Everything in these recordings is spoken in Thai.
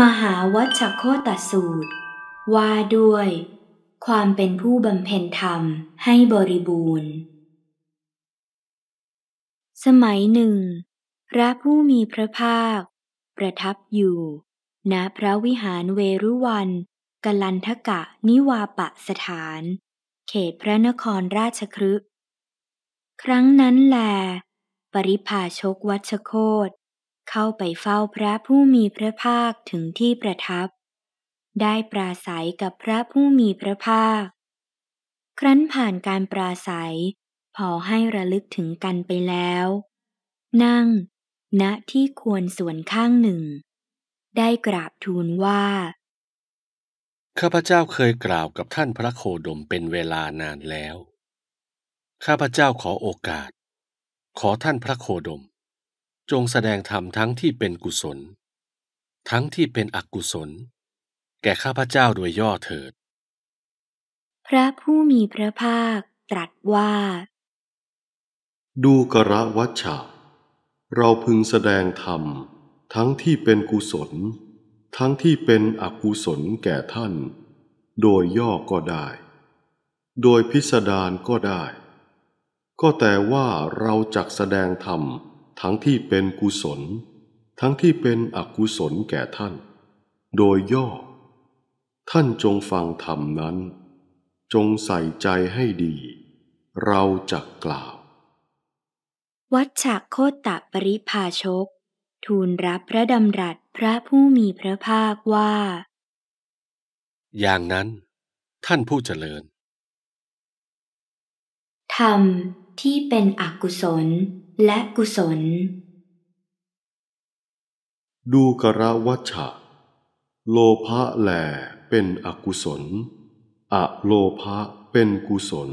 มหาวัชโคตสูตร ว่าด้วย ความเป็นผู้บำเพ็ญธรรมให้บริบูรณ์ สมัยหนึ่ง พระผู้มีพระภาค ประทับอยู่ ณพระวิหารเวรุวันกลันทกะนิวาปะสถาน เขตพระนครราชครึกครั้งนั้นแล ปริพาชกวัชโคตเข้าไปเฝ้าพระผู้มีพระภาคถึงที่ประทับ ได้ปราศัยกับพระผู้มีพระภาค ครั้นผ่านการปราศัย พอให้ระลึกถึงกันไปแล้ว นั่งณที่ควรส่วนข้างหนึ่ง ได้กราบทูลว่าข้าพเจ้าเคยกล่าวกับท่านพระโคดมเป็นเวลานานแล้ว ข้าพเจ้าขอโอกาส ขอท่านพระโคดมจงแสดงธรรมทั้งที่เป็นกุศล ทั้งที่เป็นอกุศล แก่ข้าพเจ้าโดยย่อเถิด พระผู้มีพระภาคตรัสว่า ดูกระวัชชะเราพึงแสดงธรรม ทั้งที่เป็นกุศล ทั้งที่เป็นอกุศลแก่ท่าน โดยย่อก็ได้ โดยพิสดารก็ได้ ก็แต่ว่าเราจักแสดงธรรมทั้งที่เป็นกุศล ทั้งที่เป็นอกุศลแก่ท่าน โดยย่อ ท่านจงฟังธรรมนั้น จงใส่ใจให้ดี เราจะกล่าว วัชฉะโคตตะปริภาชก ทูลรับพระดำรัสพระผู้มีพระภาคว่า อย่างนั้น ท่านผู้เจริญธรรมที่เป็นอกุศลและกุศล ดูกระวัชะโลภะแหลเป็นอกุศลอโลภะเป็นกุศล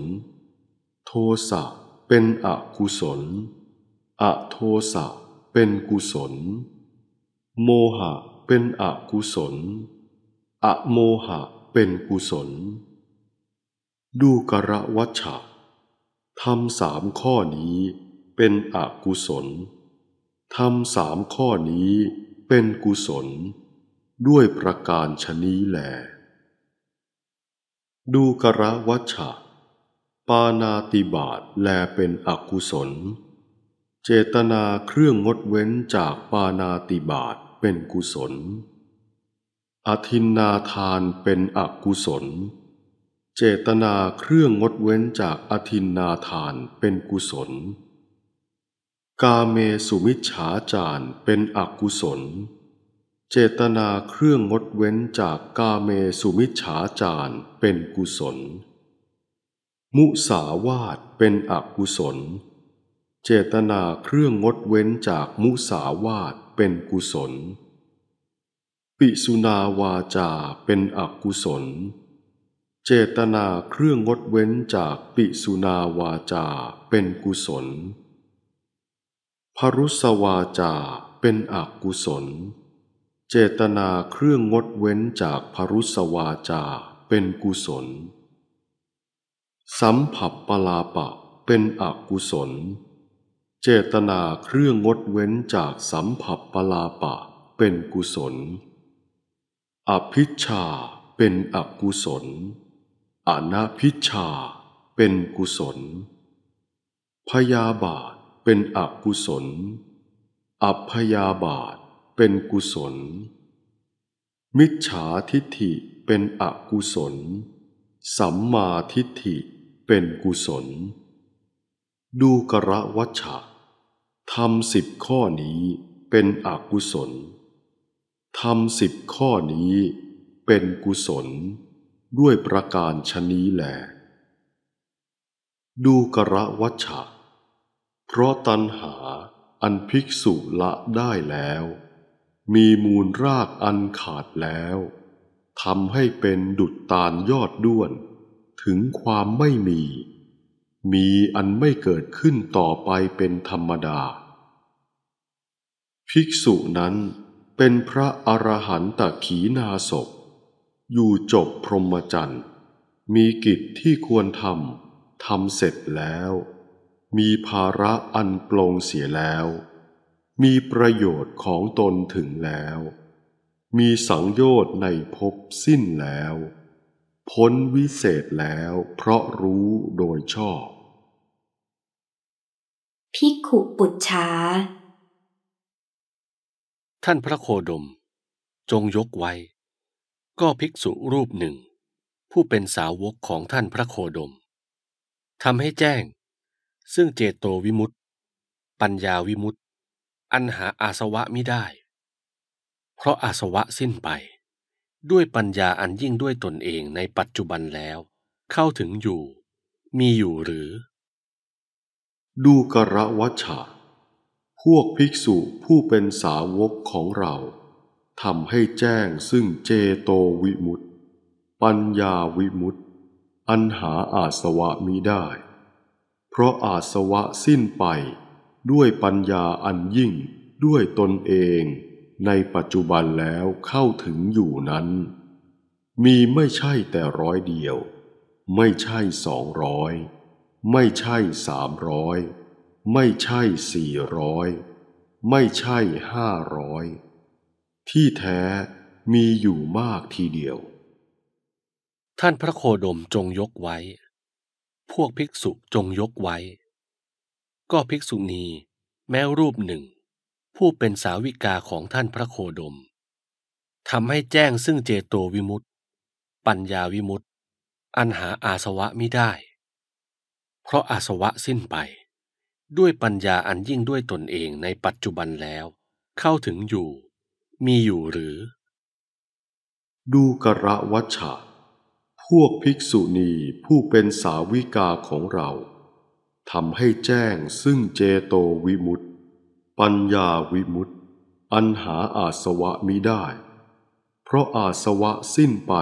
โทสะเป็นอกุศล อโทสะเป็นกุศล โมหะเป็นอกุศลอโมหะเป็นกุศล ดูกระวัชะทำสามข้อนี้เป็นอกุศลทำสามข้อนี้เป็นกุศล ด้วยประการชนี้แล ดูกระวัชชะปานาติบาตแลเป็นอกุศล เจตนาเครื่องงดเว้นจากปานาติบาตเป็นกุศลอธินนาทานเป็นอกุศล เจตนาเครื่องงดเว้นจากอธินนาทานเป็นกุศลกาเมสุมิจฉาจารเป็นอกุศล เจตนาเครื่องงดเว้นจากกาเมสุมิจฉาจารเป็นกุศล มุสาวาทเป็นอกุศล เจตนาเครื่องงดเว้นจากมุสาวาทเป็นกุศล ปิสุนาวาจาเป็นอกุศล เจตนาเครื่องงดเว้นจากปิสุนาวาจาเป็นกุศลพรุสวาจาเป็นอกุศล เจตนาเครื่องงดเว้นจากพรุสวาจาเป็นกุศล สัมผัสปลาปะเป็นอกุศล เจตนาเครื่องงดเว้นจากสัมผัสปลาปะเป็นกุศล อภิชาเป็นอกุศลอนาพิชาเป็นกุศล พยาบาทเป็นอกุศล อัพยาบาทเป็นกุศล มิจฉาทิฏฐิเป็นอกุศล สัมมาทิฏฐิเป็นกุศล ดูกระวัชชะทำสิบข้อนี้เป็นอกุศลทำสิบข้อนี้เป็นกุศล ด้วยประการชนี้แหลดูกระวัชชะเพราะตัณหาอันภิกษุละได้แล้ว มีมูลรากอันขาดแล้วทำให้เป็นดุจตาลยอดด้วน ถึงความไม่มี มีอันไม่เกิดขึ้นต่อไปเป็นธรรมดา ภิกษุนั้นเป็นพระอรหันตขีนาศพอยู่จบพรหมจรรย์ มีกิจที่ควรทำทำเสร็จแล้วมีภาระอันปลงเสียแล้ว มีประโยชน์ของตนถึงแล้ว มีสังโยชน์ในภพสิ้นแล้ว พ้นวิเศษแล้วเพราะรู้โดยชอบ พิกขุปุจชาท่านพระโคดม จงยกไว้ ก็ภิกษุรูปหนึ่ง ผู้เป็นสาวกของท่านพระโคดม ทำให้แจ้งซึ่งเจโตวิมุตติปัญญาวิมุตติอันหาอาสวะมิได้ เพราะอาสวะสิ้นไป ด้วยปัญญาอันยิ่งด้วยตนเองในปัจจุบันแล้วเข้าถึงอยู่ มีอยู่หรือ ดูกระวัชชา พวกภิกษุผู้เป็นสาวกของเราทำให้แจ้งซึ่งเจโตวิมุตติปัญญาวิมุตติอันหาอาสวะมิได้เพราะอาสวะสิ้นไปด้วยปัญญาอันยิ่งด้วยตนเองในปัจจุบันแล้วเข้าถึงอยู่นั้น มีไม่ใช่แต่ร้อยเดียว ไม่ใช่สองร้อย ไม่ใช่สามร้อย ไม่ใช่สี่ร้อย ไม่ใช่ห้าร้อย ที่แท้มีอยู่มากทีเดียว ท่านพระโคดมจงยกไว้พวกภิกษุจงยกไว้ ก็ภิกษุณีแม้รูปหนึ่ง ผู้เป็นสาวิกาของท่านพระโคดมทำให้แจ้งซึ่งเจโตวิมุตตปัญญาวิมุตตอันหาอาสวะไม่ได้ เพราะอาสวะสิ้นไป ด้วยปัญญาอันยิ่งด้วยตนเองในปัจจุบันแล้วเข้าถึงอยู่ มีอยู่หรือ ดูกระวัชชาพวกภิกษุณีผู้เป็นสาวิกาของเราทำให้แจ้งซึ่งเจโตวิมุตติปัญญาวิมุตติอันหาอาสวะมิได้ เพราะอาสวะสิ้นไป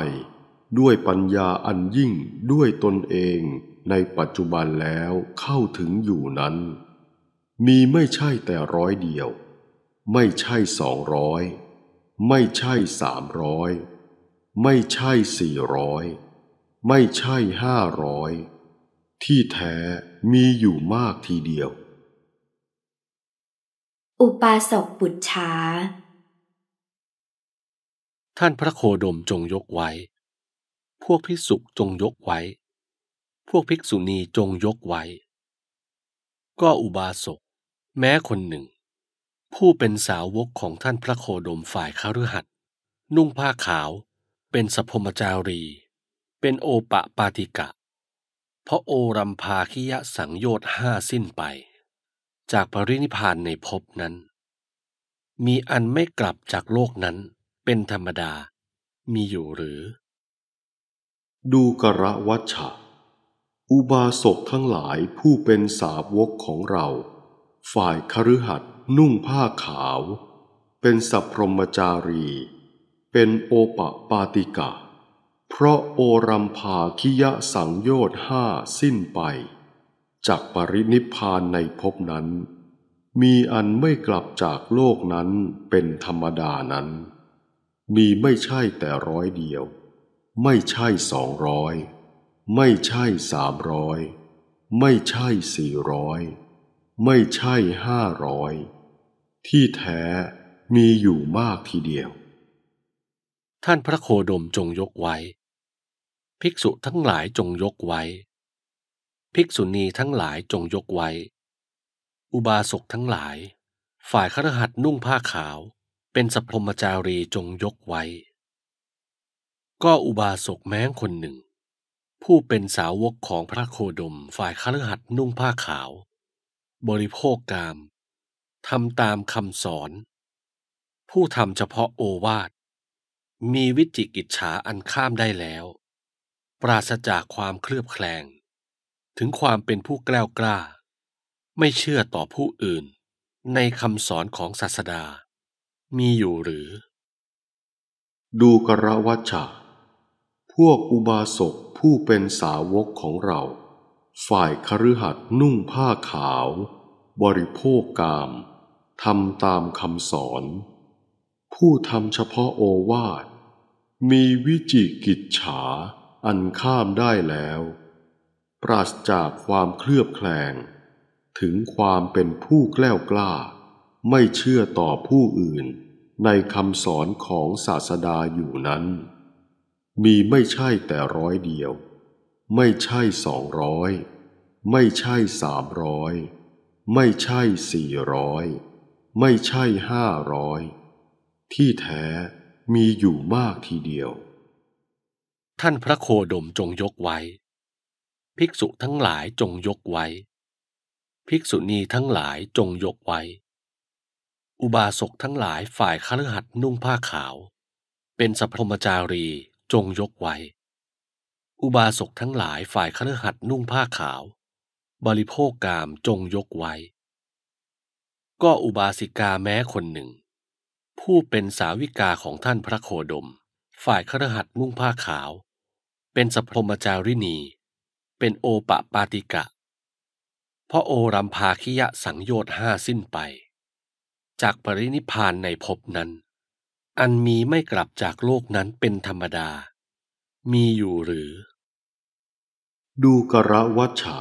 ด้วยปัญญาอันยิ่งด้วยตนเองในปัจจุบันแล้วเข้าถึงอยู่นั้น มีไม่ใช่แต่ร้อยเดียว ไม่ใช่สองร้อยไม่ใช่สามร้อย ไม่ใช่สี่ร้อยไม่ใช่ห้าร้อยที่แท้ มีอยู่มากทีเดียว อุปาสกบุตรช้าท่านพระโคดมจงยกไว้ พวกภิกษุจงยกไว้ พวกภิกษุณีจงยกไว้ ก็อุบาสกแม้คนหนึ่ง ผู้เป็นสาวกของท่านพระโคดมฝ่ายคฤหัสนุ่งผ้าขาวเป็นสพมจารีเป็นโอปะปาติกะ เพราะโอรัมพาคิยะสังโยชน์ห้าสิ้นไป จากปรินิพานในภพนั้น มีอันไม่กลับจากโลกนั้น เป็นธรรมดา มีอยู่หรือ ดูกระวัชชะ อุบาสกทั้งหลายผู้เป็นสาวกของเรา ฝ่ายคฤหัสนุ่งผ้าขาว เป็นสัพพรมจารี เป็นโอปะปาติกะเพราะโอรัมภาคิยะสังโยชน์ห้าสิ้นไป จากปรินิพพานในภพนั้น มีอันไม่กลับจากโลกนั้นเป็นธรรมดานั้น มีไม่ใช่แต่ร้อยเดียว ไม่ใช่สองร้อยไม่ใช่สามร้อยไม่ใช่สี่ร้อยไม่ใช่ห้าร้อยที่แท้มีอยู่มากทีเดียว ท่านพระโคดมจงยกไว้ภิกษุทั้งหลายจงยกไว้ ภิกษุณีทั้งหลายจงยกไว้ อุบาสกทั้งหลาย ฝ่ายครหัดนุ่งผ้าขาว เป็นสัพพมจารีจงยกไว้ ก็อุบาสกแม้งคนหนึ่ง ผู้เป็นสาวกของพระโคดมฝ่ายครหัดนุ่งผ้าขาว บริโภคกามทำตามคำสอน ผู้ทำเฉพาะโอวาท มีวิจิกิจฉาอันข้ามได้แล้วปราศจากความเคลือบแคลง ถึงความเป็นผู้กล้ากล้า ไม่เชื่อต่อผู้อื่นในคำสอนของศาสดา มีอยู่หรือ ดูกระวัชชะ พวกอุบาสกผู้เป็นสาวกของเรา ฝ่ายคฤหัสนุ่งผ้าขาว บริโภคกามทำตามคำสอน ผู้ทำเฉพาะโอวาทมีวิจิกิจฉาอันข้ามได้แล้ว ปราศจากความเคลือบแคลง ถึงความเป็นผู้แกล้วกล้า ไม่เชื่อต่อผู้อื่นในคำสอนของศาสดาอยู่นั้น มีไม่ใช่แต่ร้อยเดียว ไม่ใช่สองร้อยไม่ใช่สามร้อย ไม่ใช่สี่ร้อย ไม่ใช่ห้าร้อย ที่แท้มีอยู่มากทีเดียวท่านพระโคดมจงยกไว้ ภิกษุทั้งหลายจงยกไว้ ภิกษุณีทั้งหลายจงยกไว้ อุบาสกทั้งหลายฝ่ายคฤหัสถ์นุ่งผ้าขาว เป็นสัพพมจารีจงยกไว้ อุบาสกทั้งหลายฝ่ายคฤหัสถ์นุ่งผ้าขาว บริโภคกามจงยกไว้ ก็อุบาสิกาแม้คนหนึ่ง ผู้เป็นสาวิกาของท่านพระโคดม ฝ่ายครหัสมุ่งผ้าขาวเป็นสัพพมจาริณี เป็นโอปะปาติกะ เพราะโอรัมพาคิยะสังโยชน์ห้าสิ้นไป จากปรินิพานในภพนั้น อันมีไม่กลับจากโลกนั้นเป็นธรรมดา มีอยู่หรือ ดูกระวัชชะ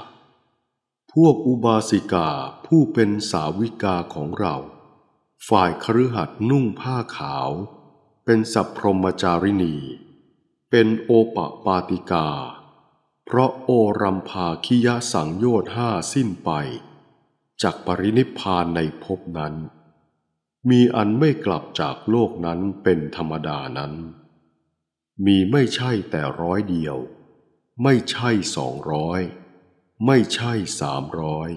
พวกอุบาสิกาผู้เป็นสาวิกาของเรา ฝ่ายครืหัดนุ่งผ้าขาว เป็นสัพพรมจาริณีเป็นโอปปาติกาเพราะโอรัมภาคิยสังโยชน์ห้าสิ้นไป จากปรินิพานในภพนั้น มีอันไม่กลับจากโลกนั้นเป็นธรรมดานั้น มีไม่ใช่แต่ร้อยเดียว ไม่ใช่สองร้อย ไม่ใช่สามร้อย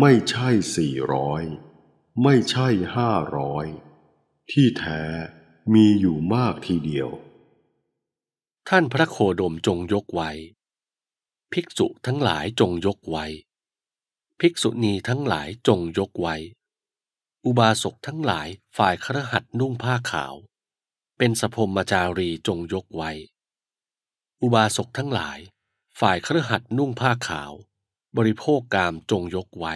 ไม่ใช่สี่ร้อย ไม่ใช่ห้าร้อย ที่แท้มีอยู่มากทีเดียวท่านพระโคดมจงยกไว้ ภิกษุทั้งหลายจงยกไว้ ภิกษุณีทั้งหลายจงยกไว้ อุบาสกทั้งหลายฝ่ายครหัดนุ่งผ้าขาว เป็นสพมมจารีจงยกไว้ อุบาสกทั้งหลายฝ่ายครหัดนุ่งผ้าขาว บริโภคกามจงยกไว้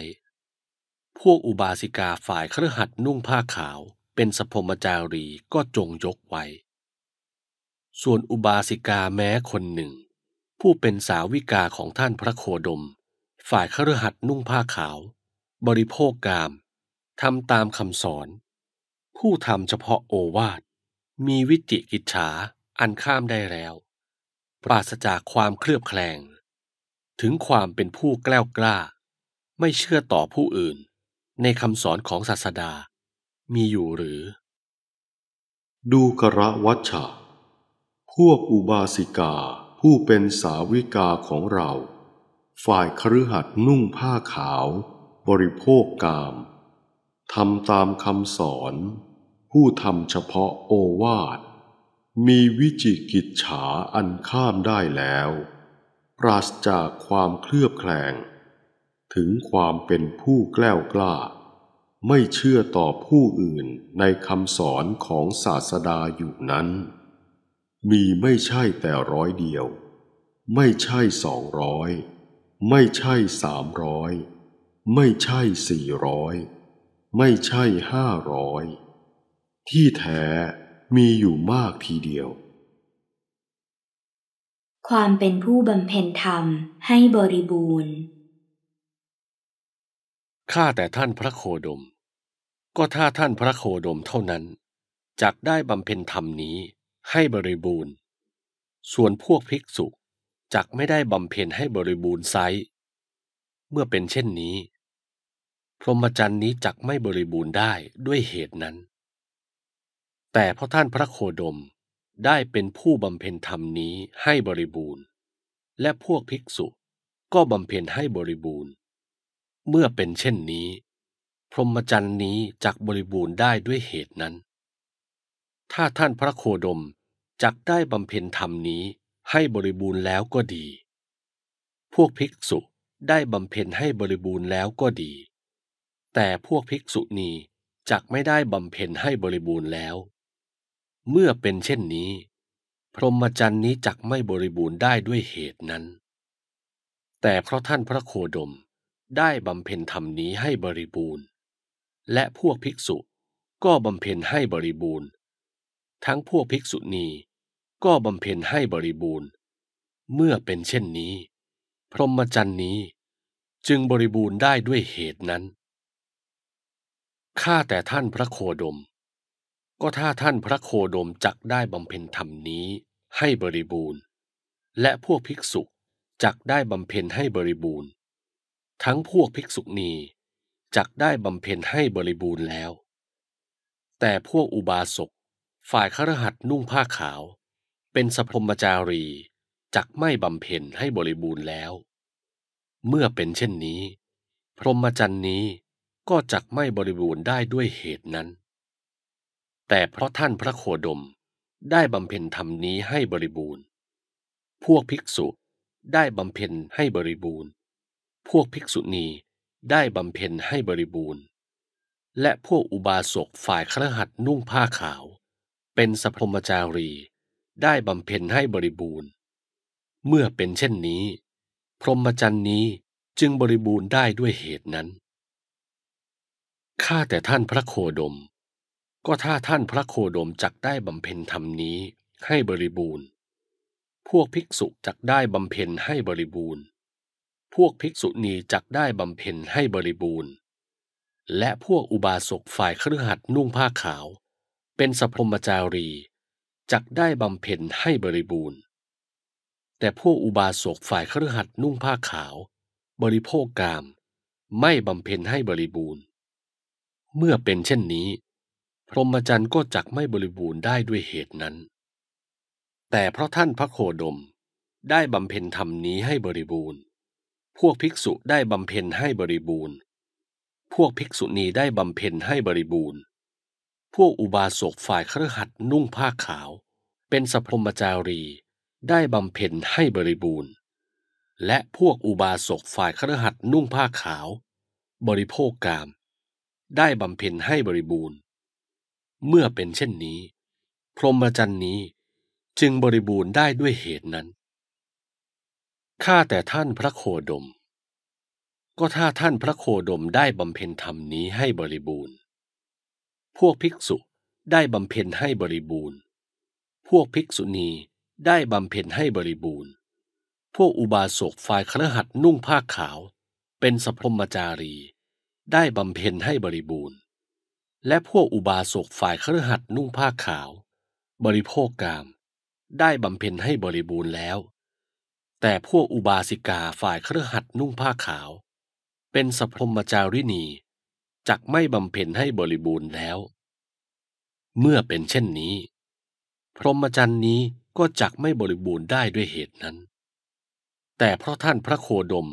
พวกอุบาสิกาฝ่ายครหัดนุ่งผ้าขาว เป็นสพมจารีก็จงยกไว้ส่วนอุบาสิกาแม้คนหนึ่ง ผู้เป็นสาวิกาของท่านพระโคดม ฝ่ายครหัสนุ่งผ้าขาว บริโภคกามทำตามคำสอน ผู้ทำเฉพาะโอวาทมีวิจิกิจฉาอันข้ามได้แล้ว ปราศจากความเคลือบแคลง ถึงความเป็นผู้แกล้วกล้า ไม่เชื่อต่อผู้อื่นในคำสอนของศาสดา มีอยู่หรือ ดูกระวัชชาพวกอุบาสิกาผู้เป็นสาวิกาของเรา ฝ่ายคฤหัสนุ่งผ้าขาว บริโภคกามทำตามคำสอน ผู้ทำเฉพาะโอวาท มีวิจิกิจฉาอันข้ามได้แล้ว ปราศจากความเคลือบแคลง ถึงความเป็นผู้แกล้วกล้า ไม่เชื่อต่อผู้อื่นในคำสอนของศาสดาอยู่นั้นมีไม่ใช่แต่ร้อยเดียว ไม่ใช่สองร้อยไม่ใช่สามร้อยไม่ใช่สี่ร้อยไม่ใช่ห้าร้อยที่แท้มีอยู่มากทีเดียว ความเป็นผู้บำเพ็ญธรรมให้บริบูรณ์ข้าแต่ท่านพระโคดม ก็ถ้าท่านพระโคดมเท่านั้น จักได้บำเพ็ญธรรมนี้ให้บริบูรณ์ ส่วนพวกภิกษุจักไม่ได้บำเพ็ญให้บริบูรณ์ไซเมื่อเป็นเช่นนี้ พรหมจรรย์นี้จักไม่บริบูรณ์ได้ด้วยเหตุนั้น แต่เพราะท่านพระโคดมได้เป็นผู้บำเพ็ญธรรมนี้ให้บริบูรณ์ และพวกภิกษุก็บำเพ็ญให้บริบูรณ์ เมื่อเป็นเช่นนี้ พรหมจรรย์นี้จักบริบูรณ์ได้ด้วยเหตุนั้นถ้าท่านพระโคดมจักได้บำเพ็ญธรรมนี้ให้บริบูรณ์แล้วก็ดี พวกภิกษุได้บำเพ็ญให้บริบูรณ์แล้วก็ดี แต่พวกภิกษุนี้จักไม่ได้บำเพ็ญให้บริบูรณ์แล้ว เมื่อเป็นเช่นนี้ พรหมจรรย์นี้จักไม่บริบูรณ์ได้ด้วยเหตุนั้น แต่เพราะท่านพระโคดมได้บำเพ็ญธรรมนี้ให้บริบูรณ์ และพวกภิกษุก็บำเพ็ญให้บริบูรณ์ทั้งพวกภิกษุณีก็บำเพ็ญให้บริบูรณ์ เมื่อเป็นเช่นนี้ พรหมจรรย์นี้จึงบริบูรณ์ได้ด้วยเหตุนั้น ข้าแต่ท่านพระโคดม ก็ถ้าท่านพระโคดมจักได้บำเพ็ญธรรมนี้ให้บริบูรณ์ และพวกภิกษุ จักได้บำเพ็ญให้บริบูรณ์ ทั้งพวกภิกษุณีจักได้บำเพ็ญให้บริบูรณ์แล้ว แต่พวกอุบาสกฝ่ายขรหัสนุ่งผ้าขาวเป็นสพมจารีจักไม่บำเพ็ญให้บริบูรณ์แล้ว เมื่อเป็นเช่นนี้ พรหมจรรย์นี้ก็จักไม่บริบูรณ์ได้ด้วยเหตุนั้น แต่เพราะท่านพระโคดมได้บำเพ็ญธรรมนี้ให้บริบูรณ์ พวกภิกษุได้บำเพ็ญให้บริบูรณ์ พวกภิกษุณีได้บำเพ็ญให้บริบูรณ์ และพวกอุบาสกฝ่ายครหัดนุ่งผ้าขาวเป็นสพมจารีได้บำเพ็ญให้บริบูรณ์ เมื่อเป็นเช่นนี้ พรหมจรรย์นี้จึงบริบูรณ์ได้ด้วยเหตุนั้น ข้าแต่ท่านพระโคดม ก็ถ้าท่านพระโคดมจักได้บำเพ็ญธรรมนี้ให้บริบูรณ์ พวกภิกษุจักได้บำเพ็ญให้บริบูรณ์ พวกภิกษุณีจักได้บำเพ็ญให้บริบูรณ์ และพวกอุบาสกฝ่ายเครือขัดนุ่งผ้าขาวเป็นสัพพมจารีจักได้บำเพ็ญให้บริบูรณ์ แต่พวกอุบาสกฝ่ายครหัดนุ่งผ้าขาว บริโภคกามไม่บำเพ็ญให้บริบูรณ์ เมื่อเป็นเช่นนี้ พรหมจรรย์ก็จักไม่บริบูรณ์ได้ด้วยเหตุนั้น แต่เพราะท่านพระโคดมได้บำเพ็ญธรรมนี้ให้บริบูรณ์ พวกภิกษุได้บำเพ็ญให้บริบูรณ์ พวกภิกษุณีได้บำเพ็ญให้บริบูรณ์พวกอุบาสกฝ่ายครหัดนุ่งผ้าขาว เป็นสพรมจารีได้บำเพ็ญให้บริบูรณ์ และพวกอุบาสกฝ่ายครหัดนุ่งผ้าขาว บริโภคกามได้บำเพ็ญให้บริบูรณ์ เมื่อเป็นเช่นนี้ พรหมจรรย์นี้จึงบริบูรณ์ได้ด้วยเหตุนั้นข้าแต่ท่านพระโคดม ก็ถ้าท่านพระโคดมได้บำเพ็ญธรรมนี้ให้บริบูรณ์พวกภิกษุได้บำเพ็ญให้บริบูรณ์ พวกภิกษุณีได้บำเพ็ญให้บริบูรณ์ พวกอุบาสกฝ่ายครหัดนุ่งผ้าขาว เป็นสพรมจารีได้บำเพ็ญให้บริบูรณ์ และพวกอุบาสก ฝ่ายครหัดนุ่งผ้าขาว บริโภคกามได้บำเพ็ญให้บริบูรณ์แล้ว แต่พวกอุบาสิกาฝ่ายครหัดนุ่งผ้าขาว เป็นสพรมจารินีจักไม่บำเพ็ญให้บริบูรณ์แล้ว เมื่อเป็นเช่นนี้ พรหมจรรย์นี้ก็จักไม่บริบูรณ์ได้ด้วยเหตุนั้น แต่เพราะท่านพระโคดม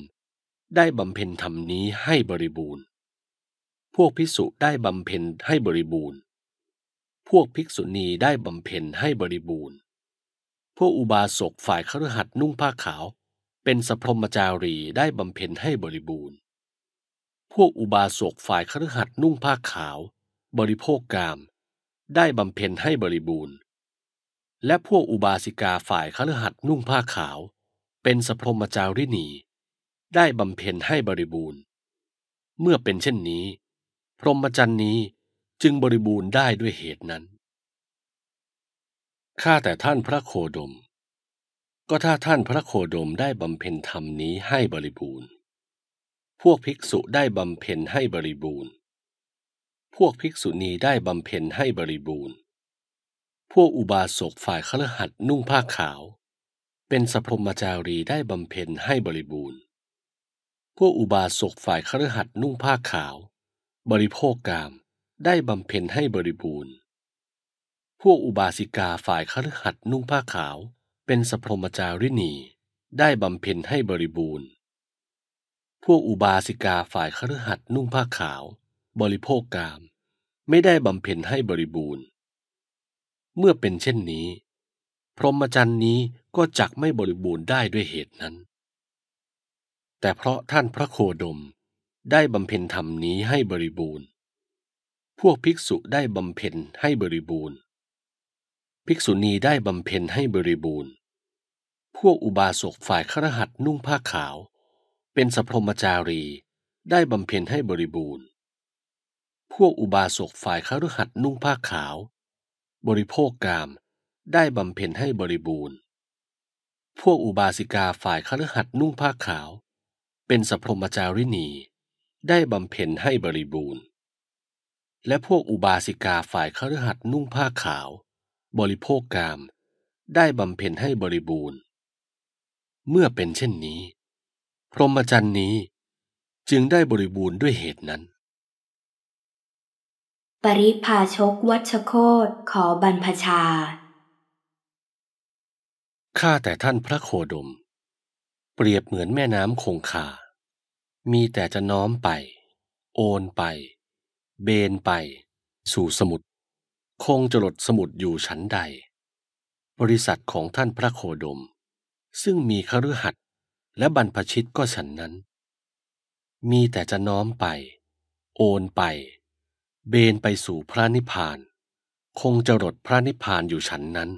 ได้บำเพ็ญธรรมนี้ให้บริบูรณ์ พวกภิกษุได้บำเพ็ญให้บริบูรณ์ พวกภิกษุณีได้บำเพ็ญให้บริบูรณ์ พวกอุบาสกฝ่ายคฤหัสถ์นุ่งผ้าขาว เป็นสพรมจารีได้บำเพ็ญให้บริบูรณ์พวกอุบาสกฝ่ายคฤหัสถ์นุ่งผ้าขาว บริโภคกามได้บำเพ็ญให้บริบูรณ์ และพวกอุบาสิกาฝ่ายคฤหัสถ์นุ่งผ้าขาวเป็นสพรมจาริณี ได้บำเพ็ญให้บริบูรณ์ เมื่อเป็นเช่นนี้ พรหมจรรย์นี้จึงบริบูรณ์ได้ด้วยเหตุนั้นข้าแต่ท่านพระโคดมก็ถ้าท่านพระโคดมได้บำเพ็ญธรรมนี้ให้บริบูรณ์พวกภิกษุได้บำเพ็ญให้บริบูรณ์ พวกภิกษุณีได้บำเพ็ญให้บริบูรณ์ พวกอุบาสกฝ่ายคฤหัสนุ่งผ้าขาว เป็นสพรมจารีได้บำเพ็ญให้บริบูรณ์ พวกอุบาสกฝ่ายคฤหัสนุ่งผ้าขาว บริโภคกามได้บำเพ็ญให้บริบูรณ์ พวกอุบาสิกาฝ่ายคฤหัสนุ่งผ้าขาว เป็นสพรมจาริณีได้บำเพ็ญให้บริบูรณ์พวกอุบาสิกาฝ่ายคฤหัสถ์นุ่งผ้าขาว บริโภคกามไม่ได้บำเพ็ญให้บริบูรณ์ เมื่อเป็นเช่นนี้ พรหมจรรย์นี้ก็จักไม่บริบูรณ์ได้ด้วยเหตุนั้น แต่เพราะท่านพระโคดมได้บำเพ็ญธรรมนี้ให้บริบูรณ์ พวกภิกษุได้บำเพ็ญให้บริบูรณ์ ภิกษุณีได้บำเพ็ญให้บริบูรณ์ พวกอุบาสกฝ่ายครหัดนุ่งผ้าขาวเป็นสพรมจารีได้บำเพ็ญให้บริบูรณ์ พวกอุบาสกฝ่ายคฤหัสถ์นุ่งผ้าขาว บริโภคกามได้บำเพ็ญให้บริบูรณ์ พวกอุบาสิกาฝ่ายคฤหัสถ์นุ่งผ้าขาว เป็นสพรมจาริณี ได้บำเพ็ญให้บริบูรณ์ และพวกอุบาสิกาฝ่ายคฤหัสถ์นุ่งผ้าขาว บริโภคกามได้บำเพ็ญให้บริบูรณ์ เมื่อเป็นเช่นนี้พรหมจรรย์นี้จึงได้บริบูรณ์ด้วยเหตุนั้น ปริภาชกวัชโคตขอบรรพชา ข้าแต่ท่านพระโคดม เปรียบเหมือนแม่น้ำคงคา มีแต่จะน้อมไป โอนไป เบนไป สู่สมุทรคงจะหลดสมุทรอยู่ชั้นใด บริษัทของท่านพระโคดม ซึ่งมีคฤหัสถและบรรพชิตก็ฉันนั้น มีแต่จะน้อมไป โอนไป เบนไปสู่พระนิพพาน คงจะรดพระนิพพานอยู่ฉันนั้น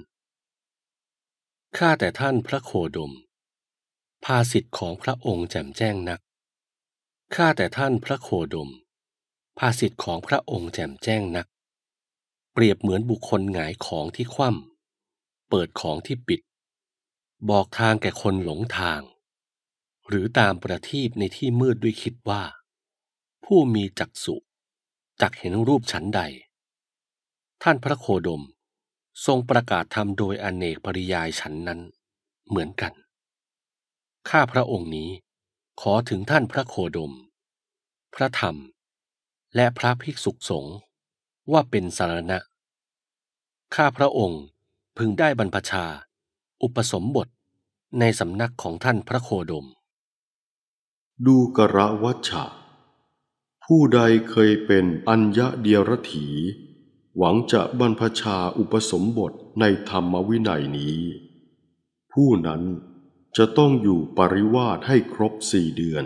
ข้าแต่ท่านพระโคดม ภาสิทธิ์ของพระองค์แจ่มแจ้งนัก ข้าแต่ท่านพระโคดม ภาสิทธิ์ของพระองค์แจ่มแจ้งนัก เปรียบเหมือนบุคคลหงายของที่คว่ำ เปิดของที่ปิด บอกทางแก่คนหลงทางหรือตามประทีปในที่มืดด้วยคิดว่า ผู้มีจักสุจักเห็นรูปฉันใด ท่านพระโคดมทรงประกาศธรรมโดยอเนกปริยายฉันนั้น เหมือนกัน ข้าพระองค์นี้ขอถึงท่านพระโคดม พระธรรมและพระภิกษุสงฆ์ว่าเป็นสารณะ ข้าพระองค์พึงได้บรรพชา อุปสมบทในสำนักของท่านพระโคดมดูกระวัชชะ ผู้ใดเคยเป็นอัญญะเดียรถี หวังจะบรรพชาอุปสมบทในธรรมวินัยนี้ ผู้นั้นจะต้องอยู่ปริวาสให้ครบสี่เดือน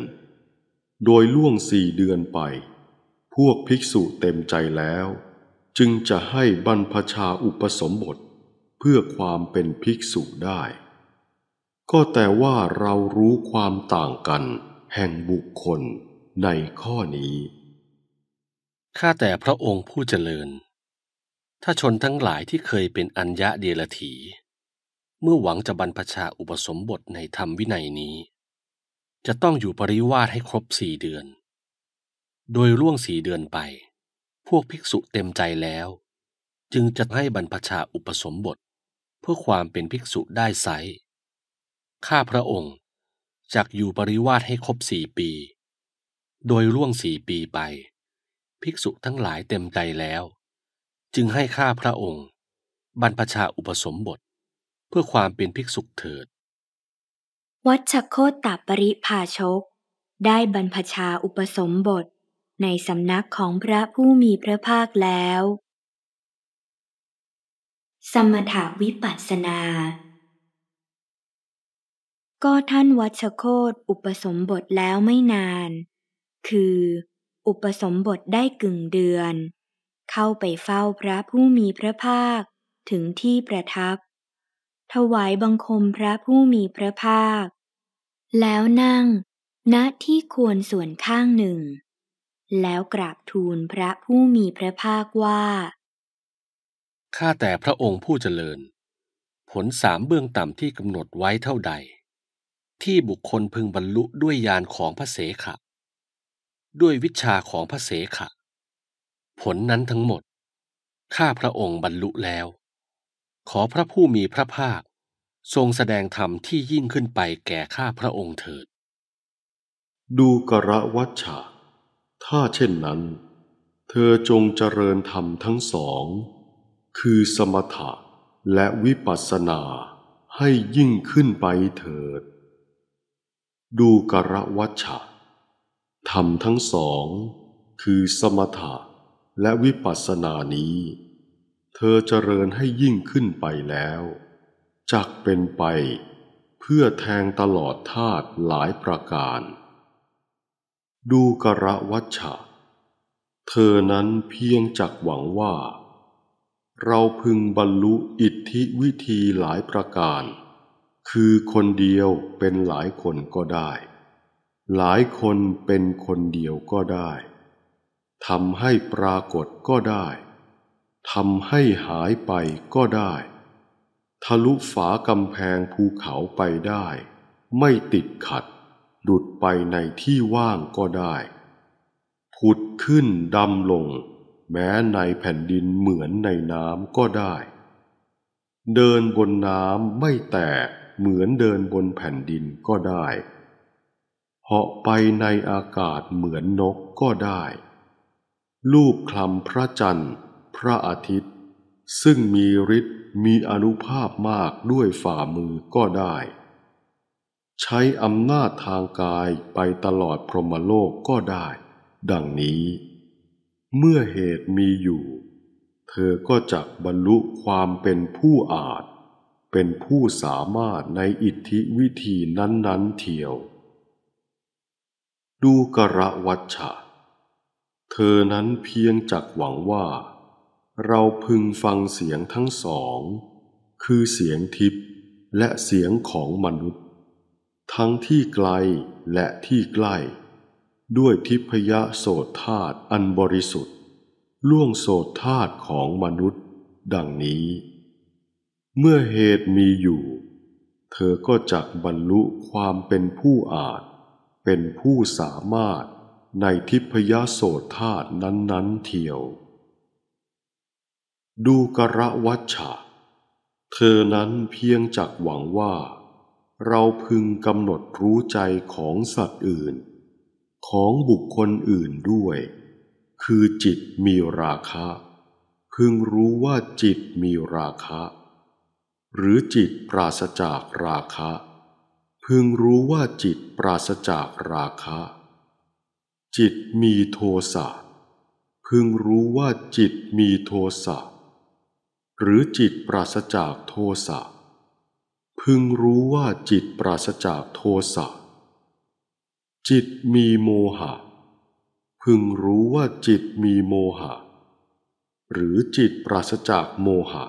โดยล่วงสี่เดือนไป พวกภิกษุเต็มใจแล้ว จึงจะให้บรรพชาอุปสมบทเพื่อความเป็นภิกษุได้ ก็แต่ว่าเรารู้ความต่างกันแห่งบุคคลในข้อนี้ ข้าแต่พระองค์ผู้เจริญ ถ้าชนทั้งหลายที่เคยเป็นอัญญะเดียรถี เมื่อหวังจะบรรพชาอุปสมบทในธรรมวินัยนี้ จะต้องอยู่ปริวาสให้ครบสี่เดือน โดยล่วงสี่เดือนไป พวกภิกษุเต็มใจแล้ว จึงจะให้บรรพชาอุปสมบทเพื่อความเป็นภิกษุได้ไซข้าพระองค์จากอยู่ปริวาสให้ครบสี่ปี โดยร่วงสี่ปีไป ภิกษุทั้งหลายเต็มใจแล้ว จึงให้ข้าพระองค์ บรรพชาอุปสมบทเพื่อความเป็นภิกษุเถิด วัชโคตตาปริภาชกได้บรรพชาอุปสมบทในสำนักของพระผู้มีพระภาคแล้ว สมถาวิปัสสนาก็ท่านวัชโคตอุปสมบทแล้วไม่นาน คือ อุปสมบทได้กึ่งเดือน เข้าไปเฝ้าพระผู้มีพระภาค ถึงที่ประทับ ถวายบังคมพระผู้มีพระภาค แล้วนั่งณที่ควรส่วนข้างหนึ่ง แล้วกราบทูลพระผู้มีพระภาคว่า ข้าแต่พระองค์ผู้เจริญ ผลสามเบื้องต่ำที่กำหนดไว้เท่าใดที่บุคคลพึงบรรลุด้วยญาณของพระเสขะด้วยวิชาของพระเสขะผลนั้นทั้งหมด ข้าพระองค์บรรลุแล้ว ขอพระผู้มีพระภาค ทรงแสดงธรรมที่ยิ่งขึ้นไปแก่ข้าพระองค์เถิด ดูกระวัชชะถ้าเช่นนั้น เธอจงเจริญธรรมทั้งสองคือสมถะและวิปัสสนาให้ยิ่งขึ้นไปเถิดดูกระวัชชะ ธรรมทั้งสองคือสมถะและวิปัสสนานี้ เธอเจริญให้ยิ่งขึ้นไปแล้ว จักเป็นไปเพื่อแทงตลอดธาตุหลายประการ ดูกระวัชชะ เธอนั้นเพียงจักหวังว่า เราพึงบรรลุอิทธิวิธีหลายประการคือคนเดียวเป็นหลายคนก็ได้ หลายคนเป็นคนเดียวก็ได้ทำให้ปรากฏก็ได้ทำให้หายไปก็ได้ ทะลุฝากำแพงภูเขาไปได้ ไม่ติดขัดหลุดไปในที่ว่างก็ได้ ผุดขึ้นดำลง แม้ในแผ่นดินเหมือนในน้ำก็ได้ เดินบนน้ำไม่แตกเหมือนเดินบนแผ่นดินก็ได้ เหาะไปในอากาศเหมือนนกก็ได้ ลูบคลำพระจันทร์ พระอาทิตย์ ซึ่งมีฤทธิ์มีอนุภาพมากด้วยฝ่ามือก็ได้ ใช้อำนาจทางกายไปตลอดพรหมโลกก็ได้ ดังนี้ เมื่อเหตุมีอยู่ เธอก็จักบรรลุความเป็นผู้อาจเป็นผู้สามารถในอิทธิวิธีนั้นๆเทียว ดูกระวัชชะเธอนั้นเพียงจักหวังว่า เราพึงฟังเสียงทั้งสอง คือเสียงทิพย์และเสียงของมนุษย์ ทั้งที่ไกลและที่ใกล้ ด้วยทิพยโสธาตอันบริสุทธิ์ ล่วงโสธาตของมนุษย์ ดังนี้เมื่อเหตุมีอยู่ เธอก็จักบรรลุความเป็นผู้อาจ เป็นผู้สามารถในทิพยโสธาตุนั้นๆเทียว ดูกระวัชชะเธอนั้นเพียงจักหวังว่าเราพึงกำหนดรู้ใจของสัตว์อื่น ของบุคคลอื่นด้วย คือจิตมีราคะพึงรู้ว่าจิตมีราคะหรือจิตปราศจากราคะ พึงรู้ว่าจิตปราศจากราคะจิตมีโทสะพึงรู้ว่าจิตมีโทสะหรือจิตปราศจากโทสะพึงรู้ว่าจิตปราศจากโทสะจิตมีโมหะ พึงรู้ว่าจิตมีโมหะ หรือจิตปราศจากโมหะ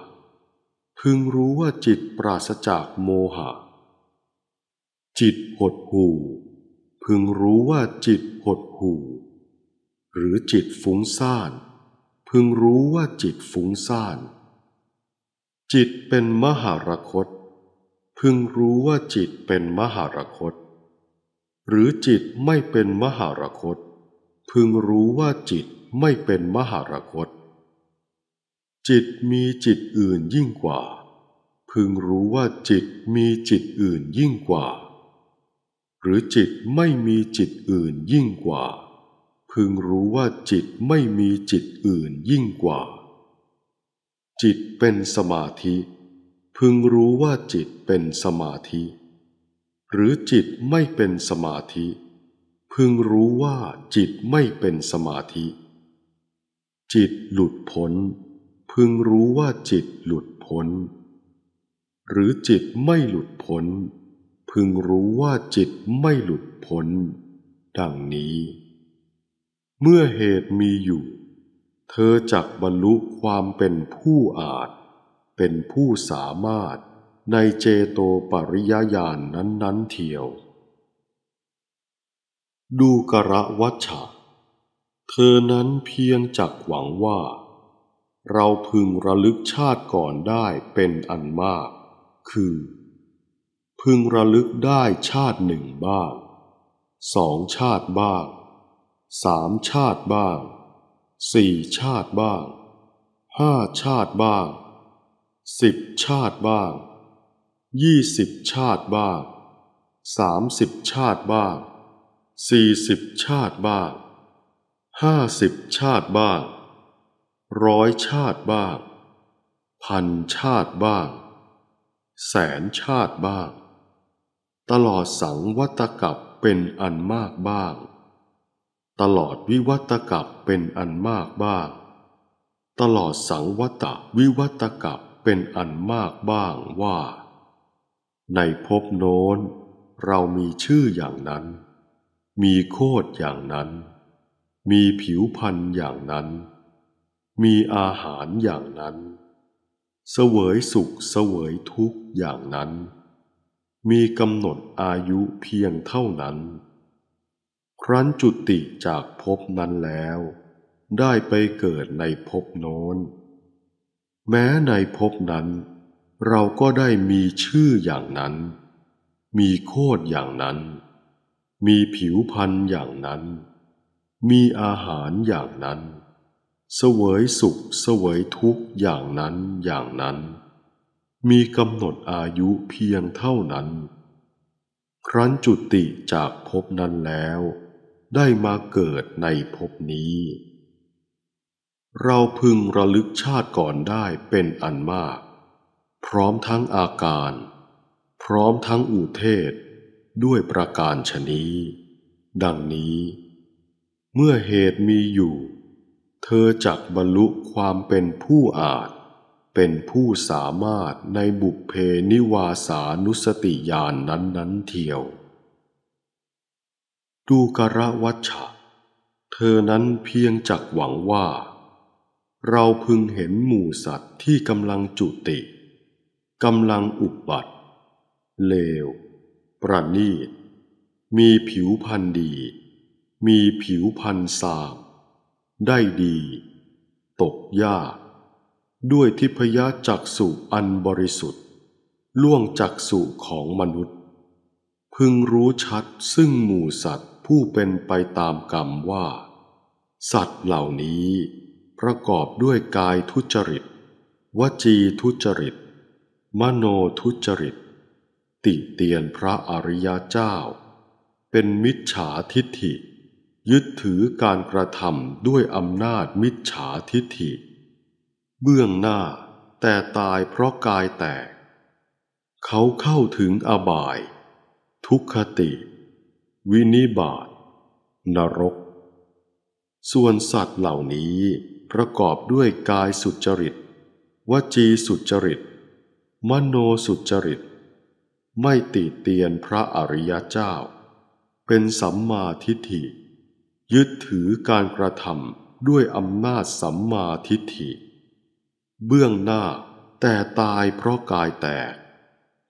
พึงรู้ว่าจิตปราศจากโมหะ จิตหดหู่ พึงรู้ว่าจิตหดหู่ หรือจิตฟุ้งซ่าน พึงรู้ว่าจิตฟุ้งซ่าน จิตเป็นมหารคต พึงรู้ว่าจิตเป็นมหารคต หรือจิตไม่เป็นมหารคต พึงรู้ว่าจิตไม่เป็นมหารคตจิตมีจิตอื่นยิ่งกว่า พึงรู้ว่าจิตมีจิตอื่นยิ่งกว่า หรือจิตไม่มีจิตอื่นยิ่งกว่า พึงรู้ว่าจิตไม่มีจิตอื่นยิ่งกว่า จิตเป็นสมาธิ พึงรู้ว่าจิตเป็นสมาธิ หรือจิตไม่เป็นสมาธิ พึงรู้ว่าจิตไม่เป็นสมาธิ จิตหลุดพ้นพึงรู้ว่าจิตหลุดพ้นหรือจิตไม่หลุดพ้นพึงรู้ว่าจิตไม่หลุดพ้นดังนี้ เมื่อเหตุมีอยู่ เธอจักบรรลุความเป็นผู้อาจ เป็นผู้สามารถในเจโตปริยญาณนนั้นๆเทียว ดูกระวัชชะเธอนั้นเพียงจักหวังว่าเราพึงระลึกชาติก่อนได้เป็นอันมาก คือ พึงระลึกได้ชาติหนึ่งบ้างสองชาติบ้าง สามชาติบ้าง สี่ชาติบ้าง ห้าชาติบ้าง สิบชาติบ้าง ยี่สิบชาติบ้างสามสิบชาติบ้าง สี่สิบชาติบ้างห้าสิบชาติบ้างร้อยชาติบ้าง พันชาติบ้าง แสนชาติบ้าง ตลอดสังวัตกับเป็นอันมากบ้าง ตลอดวิวัตกับเป็นอันมากบ้าง ตลอดสังวัตวิวัตกับเป็นอันมากบ้างว่า ในภพโน้นเรามีชื่อ อย่างนั้น มีโคดอย่างนั้น มีผิวพันธ์อย่างนั้นมีอาหารอย่างนั้น เสวยสุขเสวยทุกข์อย่างนั้น มีกำหนดอายุเพียงเท่านั้น ครั้นจุติจากภพนั้นแล้ว ได้ไปเกิดในภพโน้น แม้ในภพนั้น เราก็ได้มีชื่ออย่างนั้น มีโคดอย่างนั้น มีผิวพันธ์อย่างนั้น มีอาหารอย่างนั้นเสวยสุข เสวยทุกข์อย่างนั้นอย่างนั้น มีกำหนดอายุเพียงเท่านั้น ครั้นจุติจากภพนั้นแล้ว ได้มาเกิดในภพนี้ เราพึงระลึกชาติก่อนได้เป็นอันมาก พร้อมทั้งอาการ พร้อมทั้งอุเทศด้วยประการชนีดังนี้ เมื่อเหตุมีอยู่เธอจักบรรลุความเป็นผู้อาจ เป็นผู้สามารถในบุพเพนิวาสานุสติญาณนนั้นนเทียวดูกระวัชชะเธอนั้นเพียงจักหวังว่า เราพึงเห็นหมู่สัตว์ที่กำลังจุติกำลังอุบบัติ เลว ประณีต มีผิวพันธ์ดี มีผิวพันธ์สามได้ดี ตกยากด้วยทิพยจักสุอันบริสุทธิ์ ล่วงจักสุของมนุษย์ พึงรู้ชัดซึ่งหมู่สัตว์ผู้เป็นไปตามกรรมว่า สัตว์เหล่านี้ประกอบด้วยกายทุจริต วจีทุจริต มโนทุจริต ติเตียนพระอริยเจ้า เป็นมิจฉาทิฏฐิยึดถือการกระทำด้วยอำนาจมิจฉาทิฐิ เบื้องหน้าแต่ตายเพราะกายแตกเขาเข้าถึงอบาย ทุกขติ วินิบาต นรก ส่วนสัตว์เหล่านี้ประกอบด้วยกายสุจริต วจีสุจริต มโนสุจริต ไม่ติเตียนพระอริยเจ้า เป็นสัมมาทิฏฐิยึดถือการกระทำด้วยอำนาจสัมมาทิฏฐิ เบื้องหน้าแต่ตายเพราะกายแตก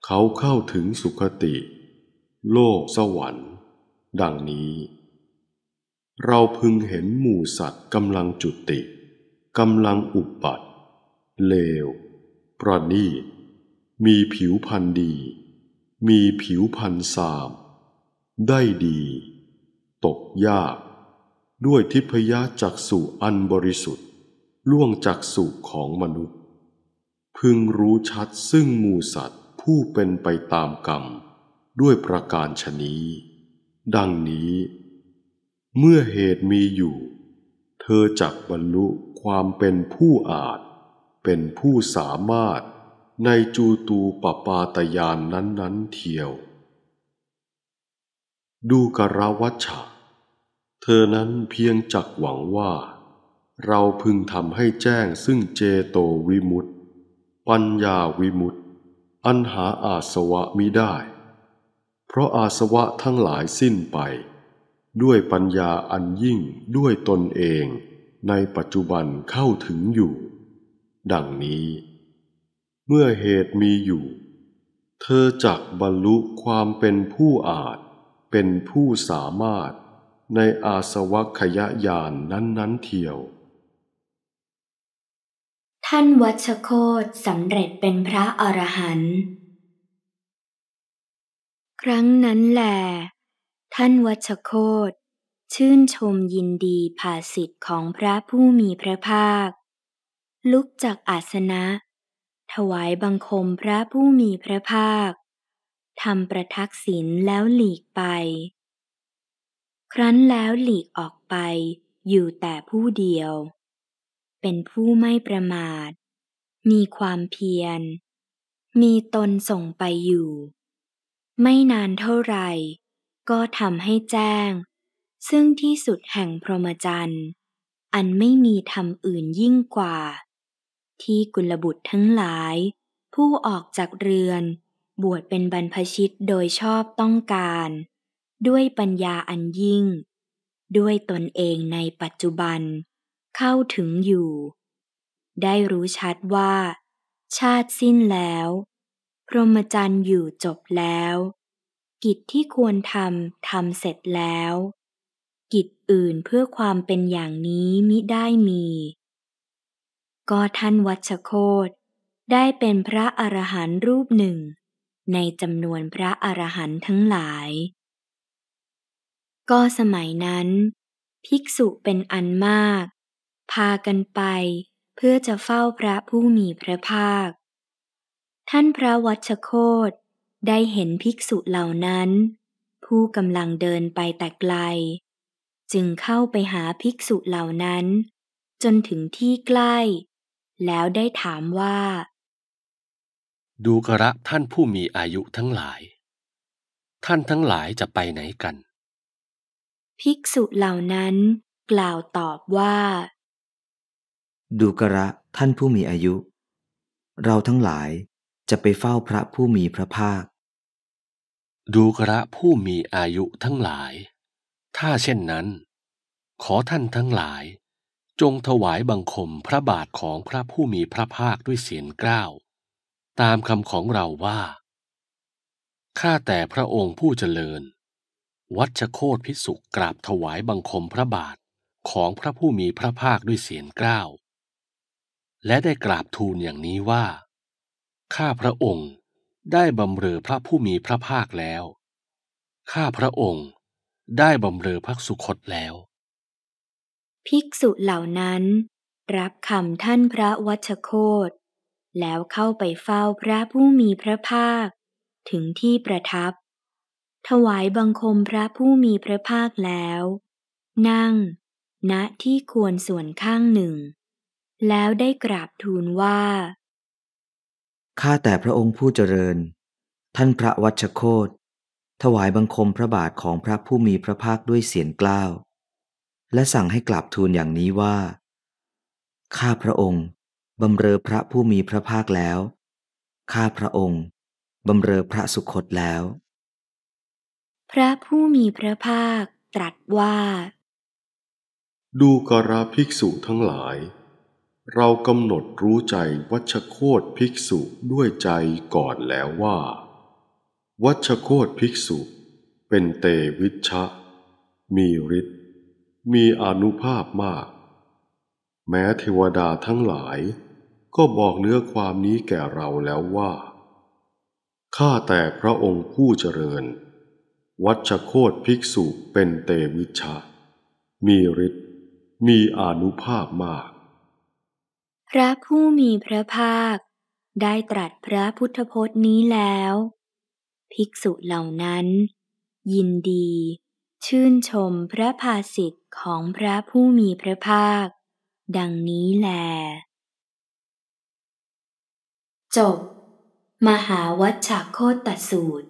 เขาเข้าถึงสุคติ โลกสวรรค์ ดังนี้ เราพึงเห็นหมู่สัตว์กำลังจุติกำลังอุปบัติเลว ประณีตมีผิวพันธ์ดี มีผิวพันธ์สาม ได้ดี ตกยากด้วยทิพยจักสุอันบริสุทธิ์ล่วงจักสุของมนุษย์ พึงรู้ชัดซึ่งมูสัตว์ผู้เป็นไปตามกรรม ด้วยประการชนี้ ดังนี้ เมื่อเหตุมีอยู่ เธอจักบรรลุความเป็นผู้อาจ เป็นผู้สามารถในจูตูปปาตยานนั้นๆเทียว ดูกรวัชชาเธอนั้นเพียงจักหวังว่า เราพึงทำให้แจ้งซึ่งเจโตวิมุตติปัญญาวิมุตติอันหาอาสวะมิได้ เพราะอาสวะทั้งหลายสิ้นไป ด้วยปัญญาอันยิ่งด้วยตนเองในปัจจุบันเข้าถึงอยู่ ดังนี้ เมื่อเหตุมีอยู่ เธอจักบรรลุความเป็นผู้อาจเป็นผู้สามารถในอาสวัคยายานนนั้นๆเทียว ท่านวัชโคตสำเร็จเป็นพระอรหันต์ ครั้งนั้นแหล ท่านวัชโคต ชื่นชมยินดี ภาสิทธิ์ของพระผู้มีพระภาค ลุกจากอาสนะ ถวายบังคมพระผู้มีพระภาค ทำประทักษิณแล้วหลีกไปครั้นแล้วหลีกออกไปอยู่แต่ผู้เดียว เป็นผู้ไม่ประมาท มีความเพียรมีตนส่งไปอยู่ ไม่นานเท่าไหร่ก็ทำให้แจ้ง ซึ่งที่สุดแห่งพรหมจรรย์ อันไม่มีธรรมอื่นยิ่งกว่า ที่กุลบุตรทั้งหลาย ผู้ออกจากเรือน บวชเป็นบรรพชิตโดยชอบต้องการด้วยปัญญาอันยิ่ง ด้วยตนเองในปัจจุบันเข้าถึงอยู่ ได้รู้ชัดว่า ชาติสิ้นแล้วพรหมจรรย์อยู่จบแล้ว กิจที่ควรทำทำเสร็จแล้ว กิจอื่นเพื่อความเป็นอย่างนี้มิได้มี ก็ท่านวัชโคตได้เป็นพระอรหันต์รูปหนึ่ง ในจำนวนพระอรหันต์ทั้งหลายก็สมัยนั้น ภิกษุเป็นอันมากพากันไปเพื่อจะเฝ้าพระผู้มีพระภาค ท่านพระวัชโคตได้เห็นภิกษุเหล่านั้น ผู้กำลังเดินไปแต่ไกล จึงเข้าไปหาภิกษุเหล่านั้น จนถึงที่ใกล้ แล้วได้ถามว่า ดูกระท่านผู้มีอายุทั้งหลาย ท่านทั้งหลายจะไปไหนกันภิกษุเหล่านั้นกล่าวตอบว่า ดูกระท่านผู้มีอายุ เราทั้งหลายจะไปเฝ้าพระผู้มีพระภาค ดูกระผู้มีอายุทั้งหลาย ถ้าเช่นนั้น ขอท่านทั้งหลาย จงถวายบังคมพระบาทของพระผู้มีพระภาคด้วยเสียงกล้าว ตามคำของเราว่าข้าแต่พระองค์ผู้เจริญวัชโคตพิสุกราบถวายบังคมพระบาทของพระผู้มีพระภาคด้วยเสียงกล้าวและได้กราบทูลอย่างนี้ว่า ข้าพระองค์ได้บำเรอพระผู้มีพระภาคแล้ว ข้าพระองค์ได้บำเรอพระสุคตแล้ว ภิกษุเหล่านั้น รับคำท่านพระวัชโคตแล้วเข้าไปเฝ้าพระผู้มีพระภาค ถึงที่ประทับถวายบังคมพระผู้มีพระภาคแล้ว นั่ง ณที่ควรส่วนข้างหนึ่ง แล้วได้กราบทูลว่า ข้าแต่พระองค์ผู้เจริญ ท่านพระวัชโคตถวายบังคมพระบาทของพระผู้มีพระภาคด้วยเสียงกล้าว และสั่งให้กราบทูลอย่างนี้ว่า ข้าพระองค์บำเรอพระผู้มีพระภาคแล้ว ข้าพระองค์บำเรอพระสุคตแล้วพระผู้มีพระภาคตรัสว่า ดูกราภิกษุทั้งหลาย เรากำหนดรู้ใจวัชโคตภิกษุด้วยใจก่อนแล้วว่า วัชโคตภิกษุเป็นเตวิชะมีฤทธิ์มีอนุภาพมาก แม้เทวดาทั้งหลาย ก็บอกเนื้อความนี้แก่เราแล้วว่า ข้าแต่พระองค์ผู้เจริญวัชโคตภิกษุเป็นเตวิชามีฤทธิ์มีอนุภาพมาก พระผู้มีพระภาค ได้ตรัสพระพุทธพจน์นี้แล้ว ภิกษุเหล่านั้น ยินดี ชื่นชมพระภาสิทธิ์ของพระผู้มีพระภาค ดังนี้แล จบ มหาวัชโคตสูตร